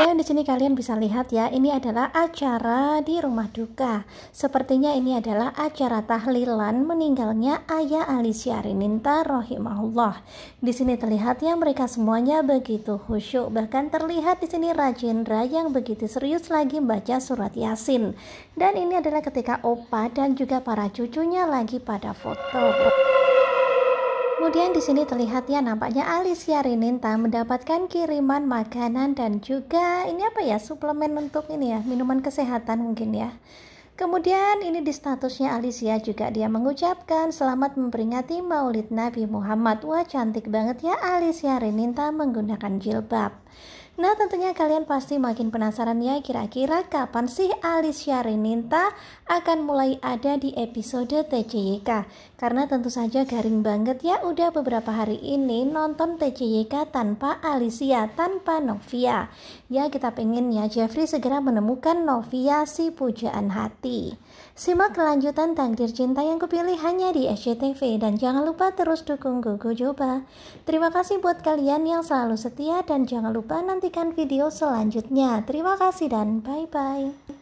Dan di sini kalian bisa lihat ya, ini adalah acara di rumah duka. Sepertinya ini adalah acara tahlilan meninggalnya Ayah Ali Syarininta rahimahullah. Di sini terlihat ya mereka semuanya begitu khusyuk, bahkan terlihat di sini Rajendra yang begitu serius lagi baca surat Yasin. Dan ini adalah ketika opa dan juga para cucunya lagi pada foto. Kemudian di sini terlihat ya nampaknya Alicia Rininta mendapatkan kiriman makanan dan juga ini apa ya suplemen untuk ini ya minuman kesehatan mungkin ya. Kemudian ini di statusnya Alicia juga dia mengucapkan selamat memperingati maulid Nabi Muhammad. Wah cantik banget ya Alicia Reninta menggunakan jilbab. Nah tentunya kalian pasti makin penasaran ya kira-kira kapan sih Alicia Reninta akan mulai ada di episode TCYK Karena tentu saja garing banget ya udah beberapa hari ini nonton TCYK tanpa Alicia, tanpa Novia Ya kita pengen ya Jeffrey segera menemukan Novia si pujaan hati hati. Simak kelanjutan Takdir Cinta yang kupilih hanya di SCTV dan jangan lupa terus dukung Gogo Joba. Terima kasih buat kalian yang selalu setia dan jangan lupa nantikan video selanjutnya. Terima kasih dan bye-bye.